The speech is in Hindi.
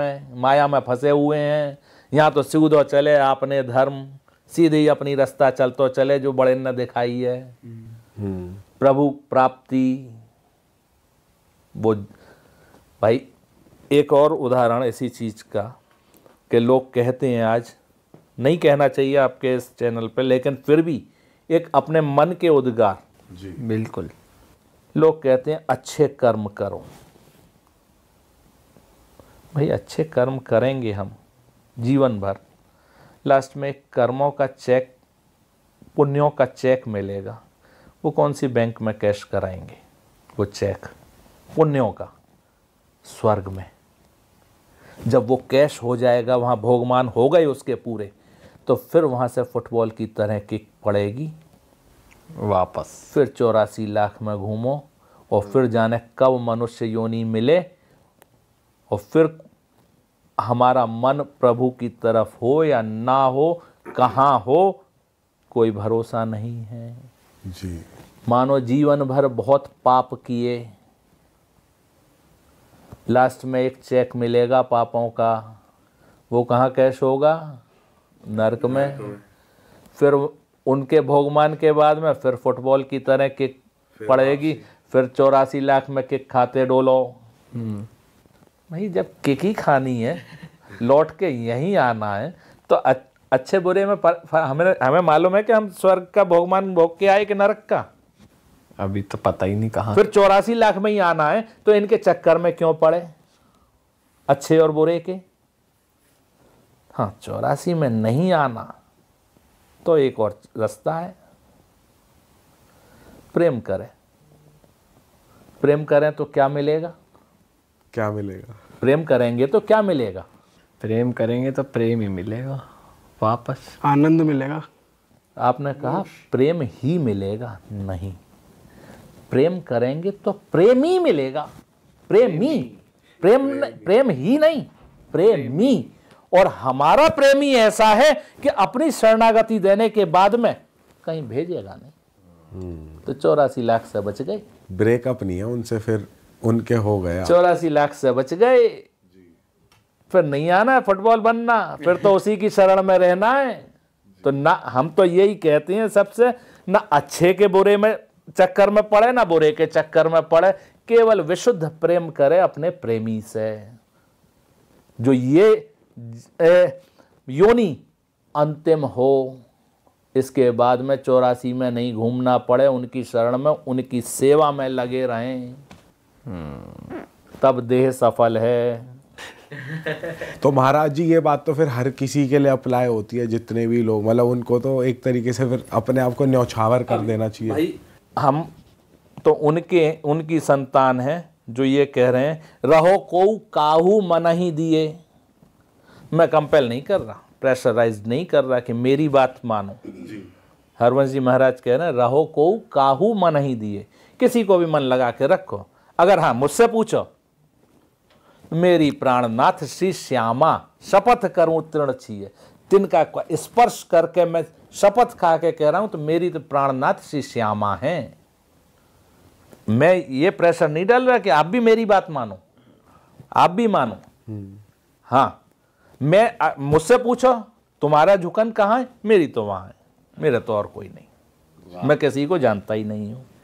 में माया में फंसे हुए हैं यहाँ तो सीधो चले आपने धर्म सीधे ही अपनी रास्ता चलते चले जो बड़े न दिखाई है हम्म। प्रभु प्राप्ति वो भाई एक और उदाहरण ऐसी चीज़ का कि लोग कहते हैं आज नहीं कहना चाहिए आपके इस चैनल पे लेकिन फिर भी एक अपने मन के उद्गार जी बिल्कुल लोग कहते हैं अच्छे कर्म करो भाई अच्छे कर्म करेंगे हम जीवन भर लास्ट में कर्मों का चेक पुण्यों का चेक मिलेगा वो कौन सी बैंक में कैश कराएंगे वो चेक पुण्यों का स्वर्ग में जब वो कैश हो जाएगा वहाँ भोगमान हो गए उसके पूरे तो फिर वहाँ से फुटबॉल की तरह किक पड़ेगी वापस फिर चौरासी लाख में घूमो और फिर जाने कब मनुष्य योनि मिले और फिर हमारा मन प्रभु की तरफ हो या ना हो कहाँ हो कोई भरोसा नहीं है जी मानो जीवन भर बहुत पाप किए लास्ट में एक चेक मिलेगा पापों का वो कहाँ कैश होगा नरक में फिर उनके भोगमान के बाद में फिर फुटबॉल की तरह किक पड़ेगी फिर चौरासी लाख में किक खाते डोलो हम्म। भाई जब केकी खानी है लौट के यहीं आना है तो अच्छे बुरे में पर, पर, हमें हमें मालूम है कि हम स्वर्ग का भोगमान भोग के आए कि नरक का अभी तो पता ही नहीं कहा फिर चौरासी लाख में ही आना है तो इनके चक्कर में क्यों पड़े अच्छे और बुरे के हाँ चौरासी में नहीं आना तो एक और रास्ता है प्रेम करें प्रेम करें तो क्या मिलेगा क्या मिलेगा प्रेम करेंगे तो क्या मिलेगा प्रेम करेंगे तो प्रेम ही मिलेगा वापस आनंद मिलेगा आपने कहा प्रेम ही मिलेगा नहीं प्रेम करेंगे तो प्रेम ही मिलेगा प्रेमी प्रेम प्रेम ही नहीं प्रेमी और हमारा प्रेमी ऐसा है कि अपनी शरणागति देने के बाद में कहीं भेजेगा नहीं हम्म। तो चौरासी लाख से बच गए ब्रेकअप नहीं है उनसे फिर उनके हो गया चौरासी लाख से बच गए फिर नहीं आना है फुटबॉल बनना फिर तो उसी की शरण में रहना है तो ना हम तो यही कहते हैं सबसे ना अच्छे के बुरे में चक्कर में पड़े ना बुरे के चक्कर में पड़े केवल विशुद्ध प्रेम करे अपने प्रेमी से जो ये ए, योनी अंतिम हो इसके बाद में चौरासी में नहीं घूमना पड़े उनकी शरण में उनकी सेवा में लगे रहें हम्म। तब देह सफल है तो महाराज जी ये बात तो फिर हर किसी के लिए अप्लाई होती है जितने भी लोग मतलब उनको तो एक तरीके से फिर अपने आप को न्यौछावर कर हाँ, देना चाहिए भाई हम तो उनके उनकी संतान है जो ये कह रहे हैं रहो को काहू मन ही दिए मैं कंपेल नहीं कर रहा प्रेशराइज नहीं कर रहा कि मेरी बात मानो हरवंश जी महाराज कह रहे हैं रहो को काहू मन ही दिए किसी को भी मन लगा के रखो अगर हाँ मुझसे पूछो मेरी प्राणनाथ श्री श्यामा शपथ करूं तृण छिए तिनका स्पर्श करके मैं शपथ खा के कह रहा हूं तो मेरी तो प्राणनाथ श्री श्यामा है मैं ये प्रेशर नहीं डाल रहा कि आप भी मेरी बात मानो आप भी मानो हम्म। हाँ मैं मुझसे पूछो तुम्हारा झुकन कहाँ है मेरी तो वहां है मेरा तो और कोई नहीं मैं किसी को जानता ही नहीं हूं